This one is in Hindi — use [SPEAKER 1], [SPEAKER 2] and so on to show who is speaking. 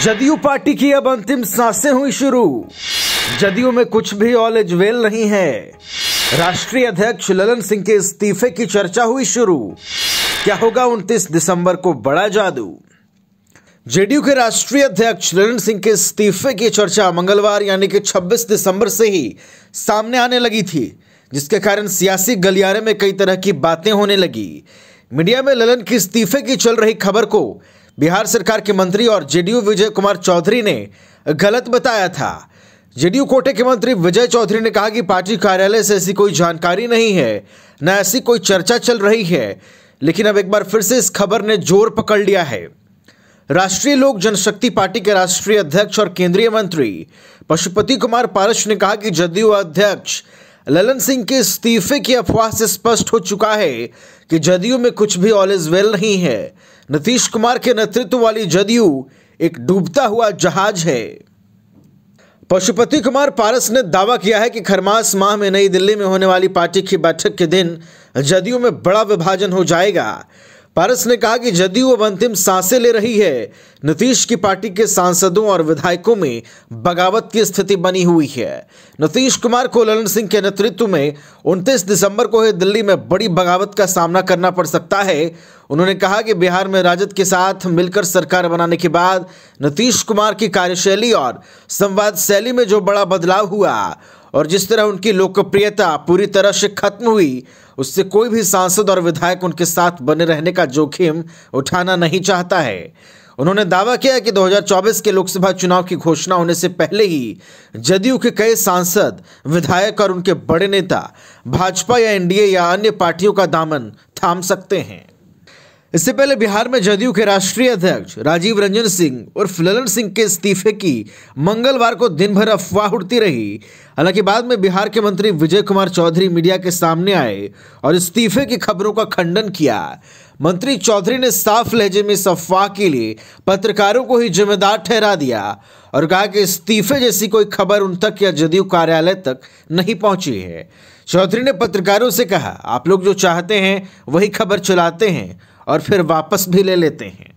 [SPEAKER 1] जदयू पार्टी की अब अंतिम सांसें हुई शुरू जदयू में कुछ भी ऑल इज वेल नहीं है राष्ट्रीय अध्यक्ष ललन सिंह के इस्तीफे की चर्चा हुई शुरू क्या होगा 29 दिसंबर को बड़ा जादू जेडीयू के राष्ट्रीय अध्यक्ष ललन सिंह के इस्तीफे की चर्चा मंगलवार यानी कि 26 दिसंबर से ही सामने आने लगी थी जिसके कारण सियासी गलियारे में कई तरह की बातें होने लगी मीडिया में ललन के इस्तीफे की चल रही खबर को बिहार सरकार के मंत्री और जेडीयू विजय कुमार चौधरी ने गलत बताया था जेडीयू कोटे के मंत्री विजय चौधरी ने कहा कि पार्टी कार्यालय से ऐसी कोई जानकारी नहीं है न ऐसी कोई चर्चा चल रही है लेकिन अब एक बार फिर से इस खबर ने जोर पकड़ लिया है राष्ट्रीय लोक जनशक्ति पार्टी के राष्ट्रीय अध्यक्ष और केंद्रीय मंत्री पशुपति कुमार पारस ने कहा कि जदयू अध्यक्ष ललन सिंह के इस्तीफे की अफवाह से स्पष्ट हो चुका है कि जदयू में कुछ भी ऑल इज वेल नहीं है नीतीश कुमार के नेतृत्व वाली जदयू एक डूबता हुआ जहाज है पशुपति कुमार पारस ने दावा किया है कि खरमास माह में नई दिल्ली में होने वाली पार्टी की बैठक के दिन जदयू में बड़ा विभाजन हो जाएगा पारस ने कहा कि जदयू अब अंतिम सांसें ले रही है नीतीश की पार्टी के सांसदों और विधायकों में बगावत की स्थिति बनी हुई है नीतीश कुमार को ललन सिंह के नेतृत्व में उनतीस दिसंबर को ही दिल्ली में बड़ी बगावत का सामना करना पड़ सकता है उन्होंने कहा कि बिहार में राजद के साथ मिलकर सरकार बनाने के बाद नीतीश कुमार की कार्यशैली और संवाद शैली में जो बड़ा बदलाव हुआ और जिस तरह उनकी लोकप्रियता पूरी तरह से खत्म हुई उससे कोई भी सांसद और विधायक उनके साथ बने रहने का जोखिम उठाना नहीं चाहता है उन्होंने दावा किया कि 2024 के लोकसभा चुनाव की घोषणा होने से पहले ही जदयू के कई सांसद विधायक और उनके बड़े नेता भाजपा या एनडीए या अन्य पार्टियों का दामन थाम सकते हैं इससे पहले बिहार में जदयू के राष्ट्रीय अध्यक्ष राजीव रंजन सिंह और फुललन सिंह के इस्तीफे की मंगलवार को दिन भर अफवाह उड़ती रही हालांकि बाद में बिहार के मंत्री विजय कुमार चौधरी मीडिया के सामने आए और इस्तीफे की खबरों का खंडन किया मंत्री चौधरी ने साफ लहजे में इस अफवाह के लिए पत्रकारों को ही जिम्मेदार ठहरा दिया और कहा कि इस्तीफे जैसी कोई खबर उन तक या जदयू कार्यालय तक नहीं पहुंची है चौधरी ने पत्रकारों से कहा आप लोग जो चाहते हैं वही खबर चलाते हैं और फिर वापस भी ले लेते हैं